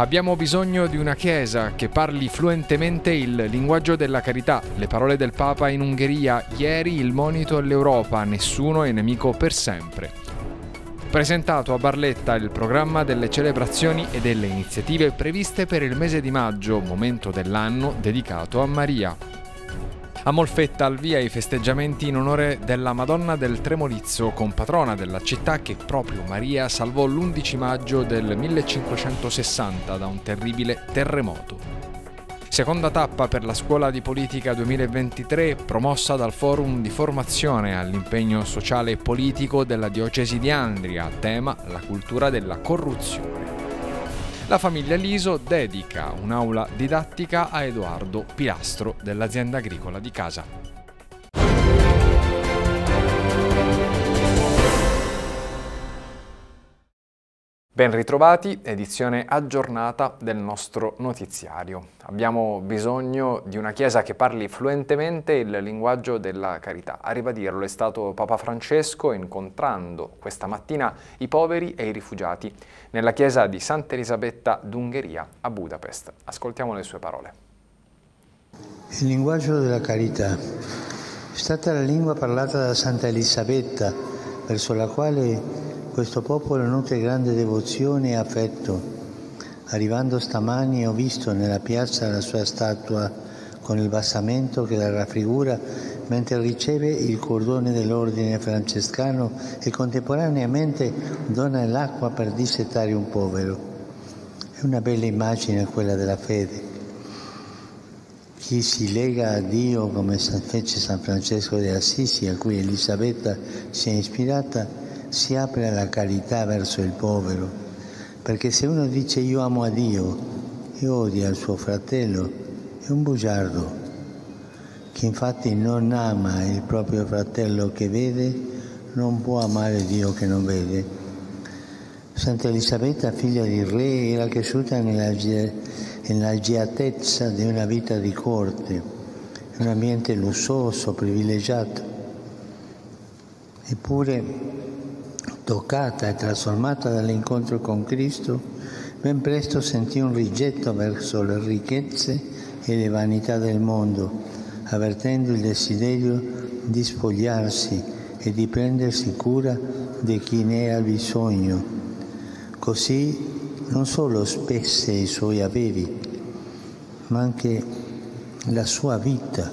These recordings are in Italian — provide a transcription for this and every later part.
Abbiamo bisogno di una Chiesa che parli fluentemente il linguaggio della carità. Le parole del Papa in Ungheria, ieri il monito all'Europa, nessuno è nemico per sempre. Presentato a Barletta il programma delle celebrazioni e delle iniziative previste per il mese di maggio, momento dell'anno dedicato a Maria. A Molfetta al via i festeggiamenti in onore della Madonna del Tremolizzo, compatrona della città che proprio Maria salvò l'11 maggio del 1560 da un terribile terremoto. Seconda tappa per la Scuola di Politica 2023 promossa dal Forum di Formazione all'impegno sociale e politico della Diocesi di Andria, tema la cultura della corruzione la famiglia Liso dedica un'aula didattica a Edoardo Pilastro dell'azienda agricola di casa. Ben ritrovati, edizione aggiornata del nostro notiziario. Abbiamo bisogno di una Chiesa che parli fluentemente il linguaggio della carità. A ribadirlo è stato Papa Francesco incontrando questa mattina i poveri e i rifugiati nella Chiesa di Santa Elisabetta d'Ungheria a Budapest. Ascoltiamo le sue parole. Il linguaggio della carità è stata la lingua parlata da Santa Elisabetta verso la quale questo popolo nutre grande devozione e affetto. Arrivando stamani ho visto nella piazza la sua statua con il bassamento che la raffigura mentre riceve il cordone dell'ordine francescano e contemporaneamente dona l'acqua per dissettare un povero. È una bella immagine quella della fede chi si lega a Dio come fece San Francesco di Assisi, a cui Elisabetta si è ispirata, si apre alla carità verso il povero. Perché se uno dice io amo a Dio e odia il suo fratello, è un bugiardo. Chi infatti non ama il proprio fratello che vede, non può amare Dio che non vede. Santa Elisabetta, figlia di re, era cresciuta nella inagiatezza di una vita di corte, in un ambiente lussuoso, privilegiato, eppure toccata e trasformata dall'incontro con Cristo, ben presto sentì un rigetto verso le ricchezze e le vanità del mondo, avvertendo il desiderio di spogliarsi e di prendersi cura di chi ne ha bisogno. Così non solo spesse i suoi avevi, ma anche la sua vita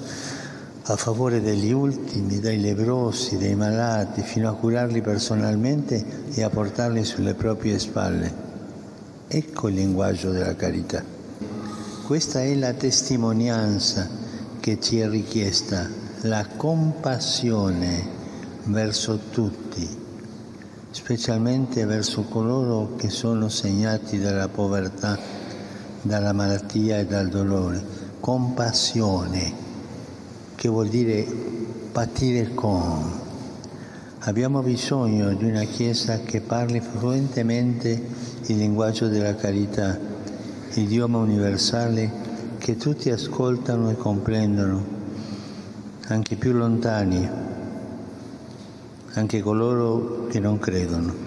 a favore degli ultimi, dei lebbrosi, dei malati, fino a curarli personalmente e a portarli sulle proprie spalle. Ecco il linguaggio della carità. Questa è la testimonianza che ci è richiesta, la compassione verso tutti specialmente verso coloro che sono segnati dalla povertà, dalla malattia e dal dolore. Compassione, che vuol dire patire con. Abbiamo bisogno di una Chiesa che parli fluentemente il linguaggio della carità, idioma universale che tutti ascoltano e comprendono, anche più lontani, anche coloro che non credono.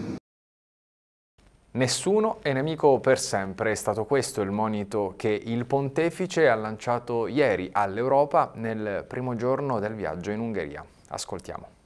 Nessuno è nemico per sempre, è stato questo il monito che il pontefice ha lanciato ieri all'Europa nel primo giorno del viaggio in Ungheria. Ascoltiamo.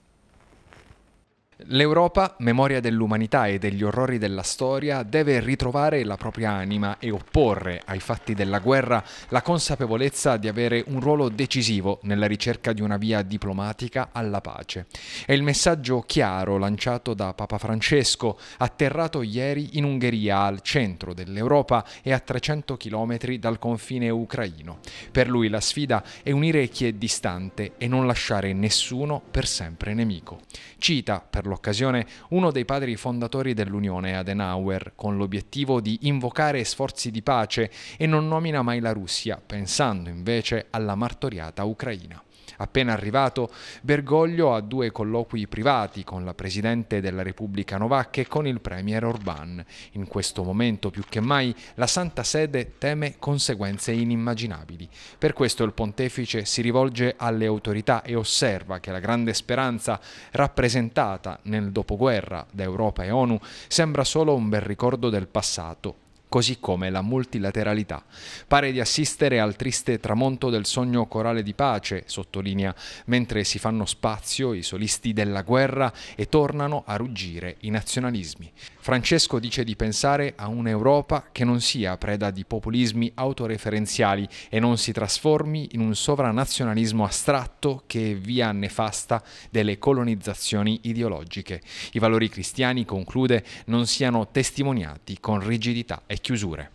L'Europa, memoria dell'umanità e degli orrori della storia, deve ritrovare la propria anima e opporre ai fatti della guerra la consapevolezza di avere un ruolo decisivo nella ricerca di una via diplomatica alla pace. È il messaggio chiaro lanciato da Papa Francesco, atterrato ieri in Ungheria, al centro dell'Europa e a 300 km dal confine ucraino. Per lui la sfida è unire chi è distante e non lasciare nessuno per sempre nemico. Cita per per l'occasione uno dei padri fondatori dell'Unione, Adenauer, con l'obiettivo di invocare sforzi di pace e non nomina mai la Russia, pensando invece alla martoriata Ucraina. Appena arrivato, Bergoglio ha due colloqui privati con la Presidente della Repubblica Novak e con il Premier Orbán. In questo momento più che mai la Santa Sede teme conseguenze inimmaginabili. Per questo il Pontefice si rivolge alle autorità e osserva che la grande speranza rappresentata nel dopoguerra da Europa e ONU sembra solo un bel ricordo del passato così come la multilateralità. Pare di assistere al triste tramonto del sogno corale di pace, sottolinea, mentre si fanno spazio i solisti della guerra e tornano a ruggire i nazionalismi. Francesco dice di pensare a un'Europa che non sia preda di populismi autoreferenziali e non si trasformi in un sovranazionalismo astratto che è via nefasta delle colonizzazioni ideologiche. I valori cristiani, conclude, non siano testimoniati con rigidità e chiusure.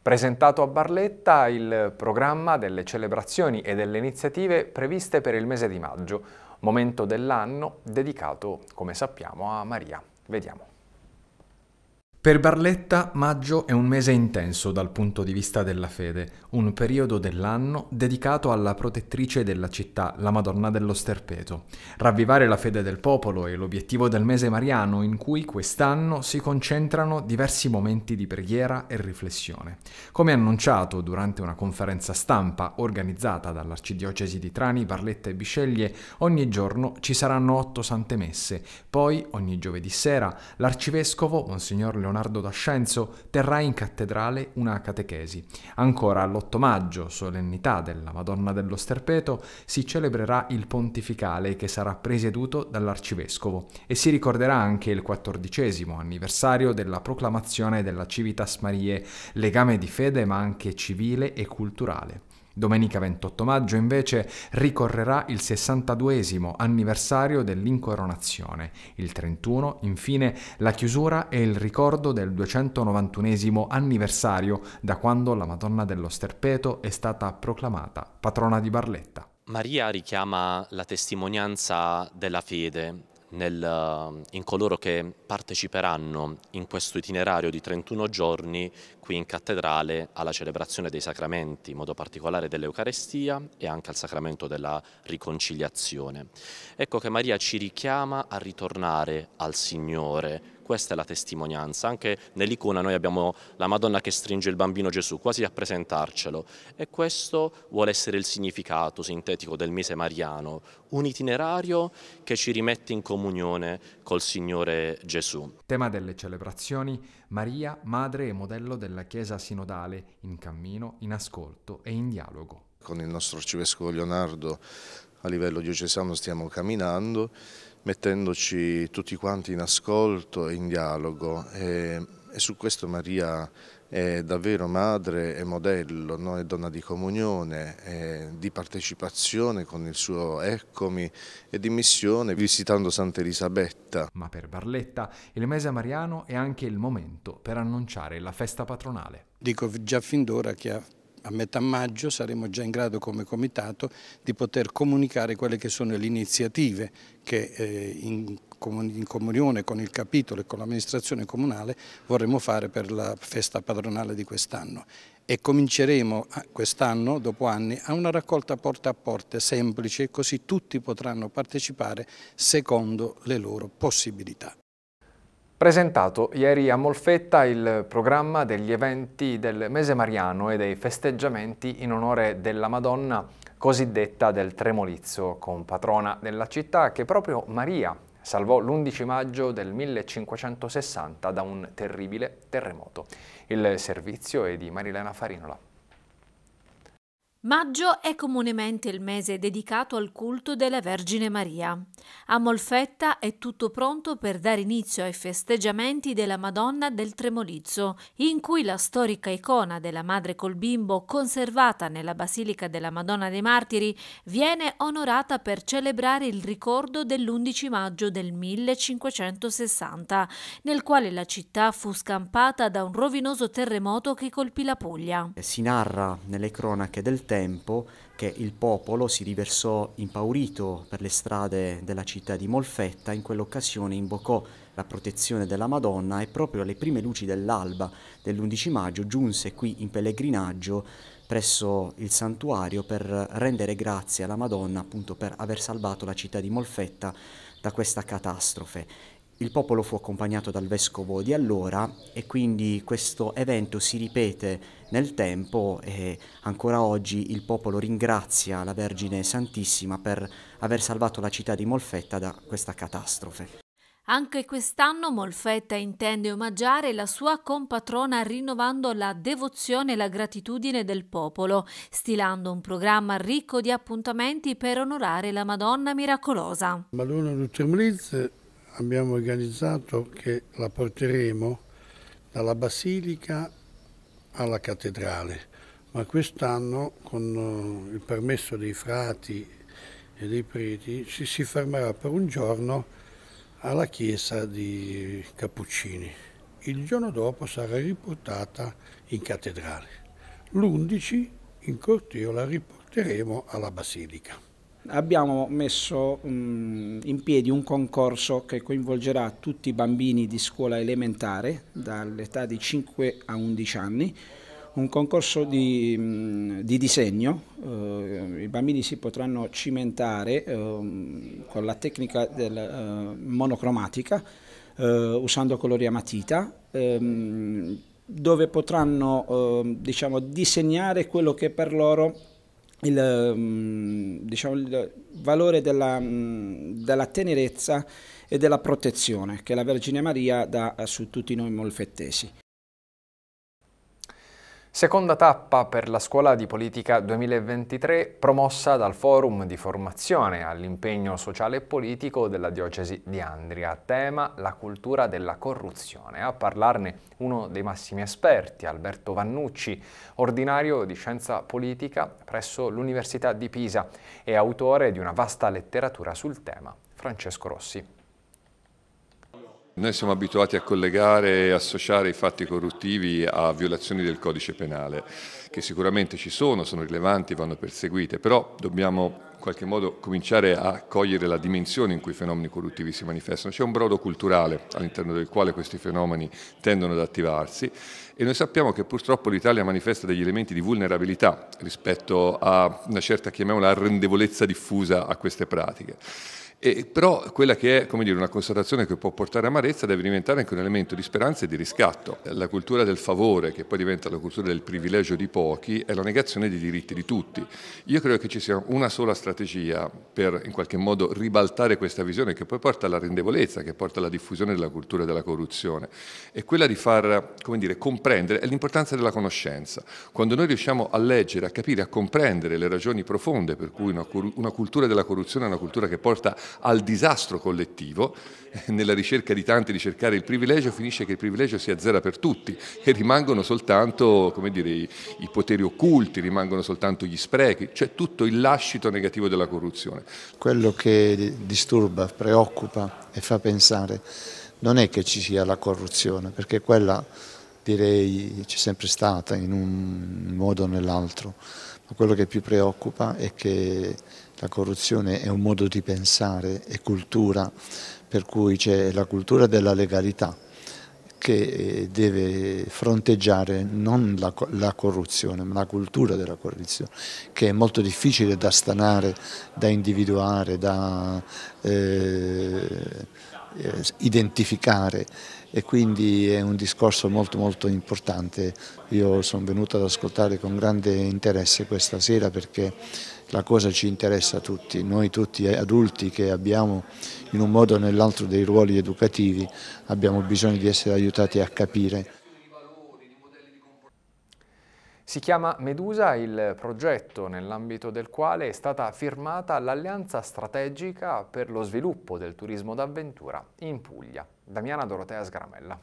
Presentato a Barletta il programma delle celebrazioni e delle iniziative previste per il mese di maggio, momento dell'anno dedicato, come sappiamo, a Maria. Vediamo. Per Barletta maggio è un mese intenso dal punto di vista della fede, un periodo dell'anno dedicato alla protettrice della città, la Madonna dello Sterpeto. Ravvivare la fede del popolo è l'obiettivo del mese mariano in cui quest'anno si concentrano diversi momenti di preghiera e riflessione. Come annunciato durante una conferenza stampa organizzata dall'Arcidiocesi di Trani, Barletta e Bisceglie, ogni giorno ci saranno otto sante messe, poi ogni giovedì sera l'arcivescovo, Monsignor Leonardo Leonardo Dascenzo terrà in cattedrale una catechesi. Ancora l'8 maggio, solennità della Madonna dello Sterpeto, si celebrerà il pontificale che sarà presieduto dall'arcivescovo e si ricorderà anche il quattordicesimo anniversario della proclamazione della Civitas Marie, legame di fede ma anche civile e culturale. Domenica 28 maggio invece ricorrerà il 62 anniversario dell'incoronazione, il 31 infine la chiusura e il ricordo del 291 anniversario da quando la Madonna dello Sterpeto è stata proclamata patrona di Barletta. Maria richiama la testimonianza della fede nel, eh, in coloro che parteciperanno in questo itinerario di 31 giorni qui in cattedrale alla celebrazione dei sacramenti, in modo particolare dell'Eucarestia e anche al sacramento della riconciliazione. Ecco che Maria ci richiama a ritornare al Signore questa è la testimonianza. Anche nell'icona noi abbiamo la Madonna che stringe il bambino Gesù, quasi a presentarcelo. E questo vuole essere il significato sintetico del mese mariano, un itinerario che ci rimette in comunione col Signore Gesù. Tema delle celebrazioni, Maria, madre e modello della Chiesa sinodale, in cammino, in ascolto e in dialogo. Con il nostro arcivescovo Leonardo a livello diocesano stiamo camminando mettendoci tutti quanti in ascolto e in dialogo e, e su questo Maria è davvero madre e modello, no? è donna di comunione, eh, di partecipazione con il suo eccomi e di missione visitando Santa Elisabetta. Ma per Barletta il mese mariano è anche il momento per annunciare la festa patronale. Dico già fin d'ora che a a metà maggio saremo già in grado come Comitato di poter comunicare quelle che sono le iniziative che eh, in, in comunione con il capitolo e con l'amministrazione comunale vorremmo fare per la festa padronale di quest'anno e cominceremo quest'anno, dopo anni, a una raccolta porta a porta semplice così tutti potranno partecipare secondo le loro possibilità presentato ieri a Molfetta il programma degli eventi del mese mariano e dei festeggiamenti in onore della Madonna cosiddetta del Tremolizzo, con patrona della città che proprio Maria salvò l'11 maggio del 1560 da un terribile terremoto. Il servizio è di Marilena Farinola. Maggio è comunemente il mese dedicato al culto della Vergine Maria. A Molfetta è tutto pronto per dare inizio ai festeggiamenti della Madonna del Tremolizzo, in cui la storica icona della Madre col Bimbo, conservata nella Basilica della Madonna dei Martiri, viene onorata per celebrare il ricordo dell'11 maggio del 1560, nel quale la città fu scampata da un rovinoso terremoto che colpì la Puglia. Si narra nelle cronache del tempo che il popolo si riversò impaurito per le strade della città di Molfetta, in quell'occasione invocò la protezione della Madonna e proprio alle prime luci dell'alba dell'11 maggio giunse qui in pellegrinaggio presso il santuario per rendere grazie alla Madonna appunto per aver salvato la città di Molfetta da questa catastrofe il popolo fu accompagnato dal vescovo di allora e quindi questo evento si ripete nel tempo e ancora oggi il popolo ringrazia la Vergine Santissima per aver salvato la città di Molfetta da questa catastrofe. Anche quest'anno Molfetta intende omaggiare la sua compatrona rinnovando la devozione e la gratitudine del popolo, stilando un programma ricco di appuntamenti per onorare la Madonna Miracolosa. Madonna Lucemlitz abbiamo organizzato che la porteremo dalla Basilica alla Cattedrale, ma quest'anno con eh, il permesso dei frati e dei preti ci si fermerà per un giorno alla chiesa di Cappuccini. Il giorno dopo sarà riportata in cattedrale. L'11 in corteo la riporteremo alla Basilica abbiamo messo mh, mm, in piedi un concorso che coinvolgerà tutti i bambini di scuola elementare dall'età di 5 a 11 anni, un concorso di, mh, mm, di disegno, eh, i bambini si potranno cimentare eh, con la tecnica del, eh, monocromatica eh, usando colori a matita ehm, dove potranno ehm, diciamo, disegnare quello che per loro il, ehm, diciamo, il valore della, mm, della, tenerezza e della protezione che la Vergine Maria dà eh, su tutti noi molfettesi. Seconda tappa per la scuola di politica 2023 promossa dal forum di formazione all'impegno sociale e politico della diocesi di Andria, tema la cultura della corruzione. A parlarne uno dei massimi esperti, Alberto Vannucci, ordinario di scienza politica presso l'Università di Pisa e autore di una vasta letteratura sul tema, Francesco Rossi. Noi siamo abituati a collegare e associare i fatti corruttivi a violazioni del codice penale, che sicuramente ci sono, sono rilevanti, vanno perseguite, però dobbiamo in qualche modo cominciare a cogliere la dimensione in cui i fenomeni corruttivi si manifestano. C'è un brodo culturale all'interno del quale questi fenomeni tendono ad attivarsi e noi sappiamo che purtroppo l'Italia manifesta degli elementi di vulnerabilità rispetto a una certa, chiamiamola, arrendevolezza diffusa a queste pratiche. E, però quella che è dire, una constatazione che può portare amarezza deve diventare anche un elemento di speranza e di riscatto. La cultura del favore, che poi diventa la cultura del privilegio di pochi, è la negazione dei diritti di tutti. Io credo che ci sia una sola strategia per in qualche modo ribaltare questa visione che poi porta alla rendevolezza, che porta alla diffusione della cultura della corruzione, è quella di far dire, comprendere l'importanza della conoscenza. Quando noi riusciamo a leggere, a capire, a comprendere le ragioni profonde per cui una, una cultura della corruzione è una cultura che porta al disastro collettivo, eh, nella ricerca di tanti di cercare il privilegio, finisce che il privilegio si azzera per tutti e rimangono soltanto dire, i, i poteri occulti, rimangono soltanto gli sprechi, cioè tutto il lascito negativo della corruzione. Quello che disturba, preoccupa e fa pensare non è che ci sia la corruzione, perché quella direi c'è sempre stata in un modo o nell'altro, ma quello che più preoccupa è che la corruzione è un modo di pensare, è cultura, per cui c'è la cultura della legalità che eh, deve fronteggiare non la, la, corruzione ma la cultura della corruzione che è molto difficile da stanare, da individuare, da eh, eh identificare e quindi è un discorso molto molto importante. Io sono venuto ad ascoltare con grande interesse questa sera perché la cosa ci interessa a tutti, noi tutti adulti che abbiamo in un modo o nell'altro dei ruoli educativi abbiamo bisogno di essere aiutati a capire. Si chiama Medusa il progetto nell'ambito del quale è stata firmata l'alleanza strategica per lo sviluppo del turismo d'avventura in Puglia. Damiana Dorotea Sgramella.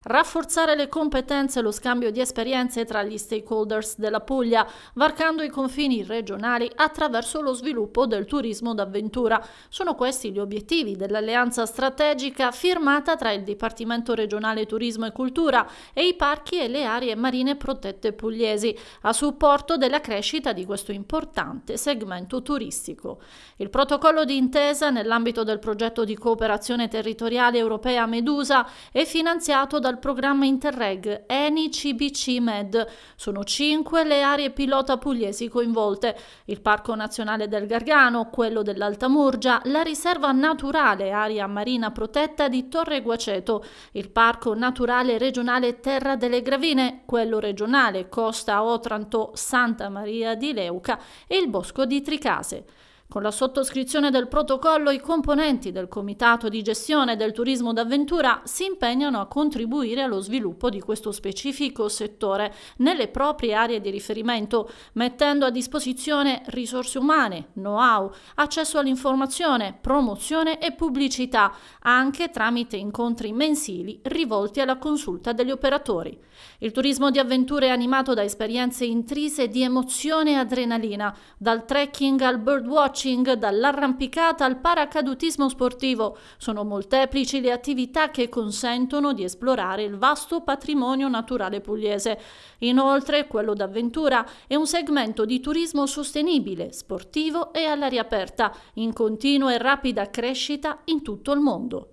Rafforzare le competenze e lo scambio di esperienze tra gli stakeholders della Puglia, varcando i confini regionali attraverso lo sviluppo del turismo d'avventura. Sono questi gli obiettivi dell'alleanza strategica firmata tra il Dipartimento regionale Turismo e Cultura e i parchi e le aree marine protette pugliesi, a supporto della crescita di questo importante segmento turistico. Il protocollo di intesa nell'ambito del progetto di cooperazione territoriale europea Medusa è finanziato da dal programma Interreg ENI CBC Med. Sono cinque le aree pilota pugliesi coinvolte: il Parco Nazionale del Gargano, quello dell'Alta Murgia, la riserva naturale area marina protetta di Torre Guaceto, il Parco Naturale Regionale Terra delle Gravine, quello regionale Costa Otranto Santa Maria di Leuca e il Bosco di Tricase. Con la sottoscrizione del protocollo i componenti del Comitato di gestione del turismo d'avventura si impegnano a contribuire allo sviluppo di questo specifico settore nelle proprie aree di riferimento, mettendo a disposizione risorse umane, know-how, accesso all'informazione, promozione e pubblicità, anche tramite incontri mensili rivolti alla consulta degli operatori. Il turismo di avventura è animato da esperienze intrise di emozione e adrenalina, dal trekking al birdwatch coaching, dall'arrampicata al paracadutismo sportivo. Sono molteplici le attività che consentono di esplorare il vasto patrimonio naturale pugliese. Inoltre, quello d'avventura è un segmento di turismo sostenibile, sportivo e all'aria aperta, in continua e rapida crescita in tutto il mondo.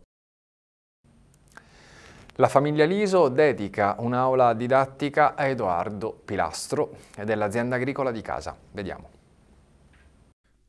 La famiglia Liso dedica un'aula didattica a Edoardo Pilastro ed è l'azienda agricola di casa. Vediamo.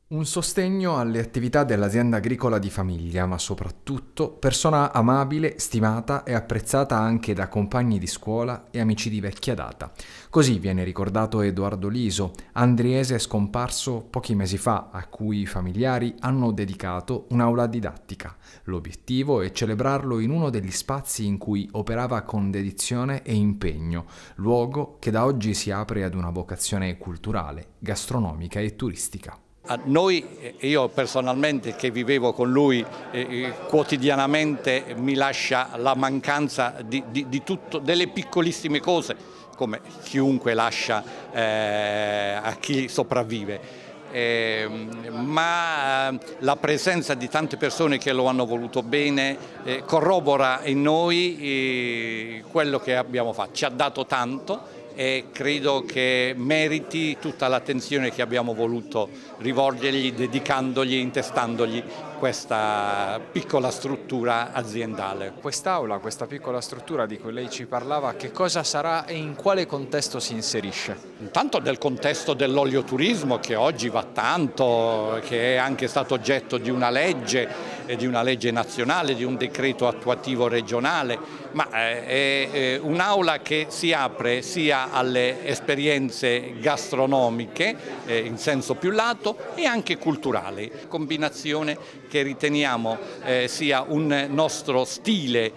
Un sostegno alle attività dell'azienda agricola di famiglia, ma soprattutto persona amabile, stimata e apprezzata anche da compagni di scuola e amici di vecchia data. Così viene ricordato Edoardo Liso, andriese scomparso pochi mesi fa, a cui i familiari hanno dedicato un'aula didattica. L'obiettivo è celebrarlo in uno degli spazi in cui operava con dedizione e impegno, luogo che da oggi si apre ad una vocazione culturale, gastronomica e turistica. Ah, noi, eh, io personalmente che vivevo con lui eh, eh, quotidianamente mi lascia la mancanza di, di, di tutto, delle piccolissime cose come chiunque lascia eh, a chi sopravvive. Ehm, eh, ma la presenza di tante persone che lo hanno voluto bene eh, corrobora in noi quello che abbiamo fatto, ci ha dato tanto e credo che meriti tutta l'attenzione che abbiamo voluto rivolgergli, dedicandogli, intestandogli questa piccola struttura aziendale. Quest'aula, questa piccola struttura di cui lei ci parlava, che cosa sarà e in quale contesto si inserisce? Intanto nel contesto dell'olioturismo che oggi va tanto, che è anche stato oggetto di una legge di una legge nazionale, di un decreto attuativo regionale, ma eh, è un'aula che si apre sia alle esperienze gastronomiche eh, in senso più lato e anche culturali, combinazione che riteniamo eh, sia un nostro stile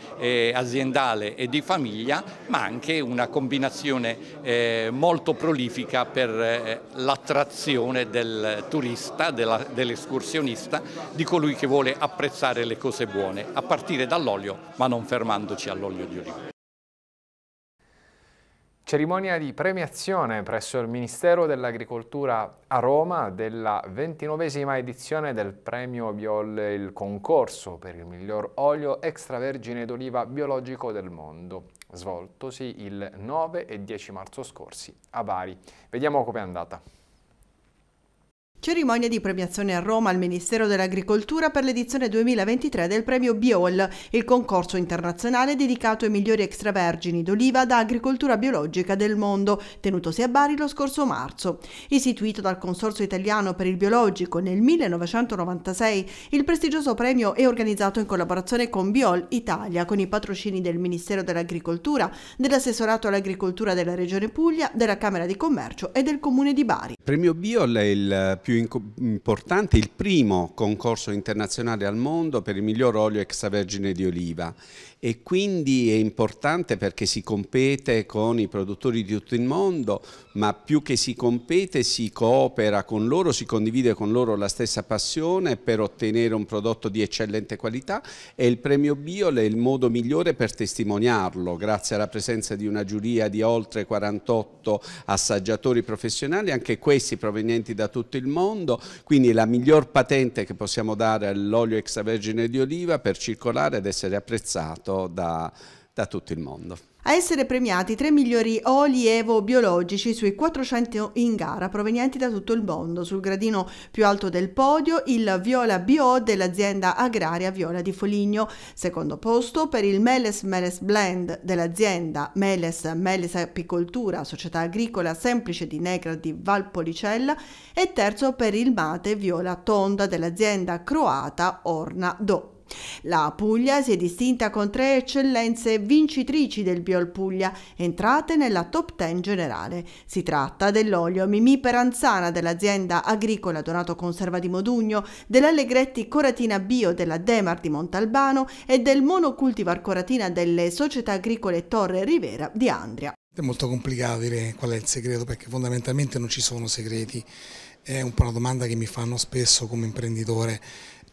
aziendale e di famiglia, ma anche una combinazione molto prolifica per l'attrazione del turista, dell'escursionista, di colui che vuole approfondire apprezzare le cose buone, a partire dall'olio, ma non fermandoci all'olio di oliva. Cerimonia di premiazione presso il Ministero dell'Agricoltura a Roma della ventinovesima edizione del premio Biol, il concorso per il miglior olio extravergine d'oliva biologico del mondo, svoltosi il 9 e 10 marzo scorsi a Bari. Vediamo com'è andata. Cerimonia di premiazione a Roma al Ministero dell'Agricoltura per l'edizione 2023 del premio Biol, il concorso internazionale dedicato ai migliori extravergini d'oliva da agricoltura biologica del mondo, tenutosi a Bari lo scorso marzo. Istituito dal Consorzio Italiano per il Biologico nel 1996, il prestigioso premio è organizzato in collaborazione con Biol Italia, con i patrocini del Ministero dell'Agricoltura, dell'assessorato all'agricoltura della Regione Puglia, della Camera di Commercio e del Comune di Bari. Il premio Biol è il più più importante, il primo concorso internazionale al mondo per il miglior olio extravergine di oliva e quindi è importante perché si compete con i produttori di tutto il mondo, ma più che si compete si coopera con loro, si condivide con loro la stessa passione per ottenere un prodotto di eccellente qualità e il premio Biol è il modo migliore per testimoniarlo, grazie alla presenza di una giuria di oltre 48 assaggiatori professionali, anche questi provenienti da tutto il mondo, quindi la miglior patente che possiamo dare all'olio extravergine di oliva per circolare ed essere apprezzato richiesto da, da tutto il mondo. A essere premiati i tre migliori oli evo biologici sui 400 in gara provenienti da tutto il mondo. Sul gradino più alto del podio il Viola Bio dell'azienda agraria Viola di Foligno. Secondo posto per il Meles Meles Blend dell'azienda Meles Meles Apicoltura, società agricola semplice di Negra di Valpolicella. E terzo per il Mate Viola Tonda dell'azienda croata Orna Do. La Puglia si è distinta con tre eccellenze vincitrici del Biol Puglia, entrate nella top 10 generale. Si tratta dell'olio Mimì Peranzana dell'azienda agricola Donato Conserva di Modugno, dell'Allegretti Coratina Bio della Demar di Montalbano e del monocultivar Coratina delle società agricole Torre Rivera di Andria. È molto complicato dire qual è il segreto perché fondamentalmente non ci sono segreti, è un po' una domanda che mi fanno spesso come imprenditore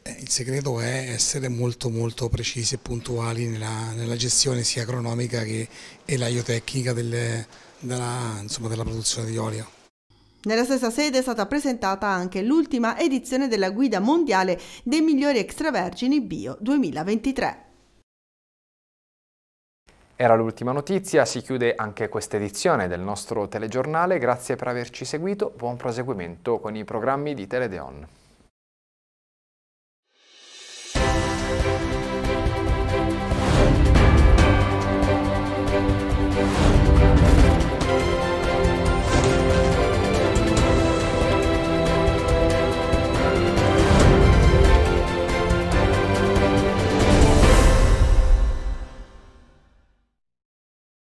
eh, il segreto è essere molto molto precisi e puntuali nella, nella gestione sia agronomica che elaiotecnica delle, della, insomma, della produzione di olio. Nella stessa sede è stata presentata anche l'ultima edizione della Guida Mondiale dei migliori extravergini bio 2023. Era l'ultima notizia, si chiude anche questa edizione del nostro telegiornale. Grazie per averci seguito, buon proseguimento con i programmi di Teledeon.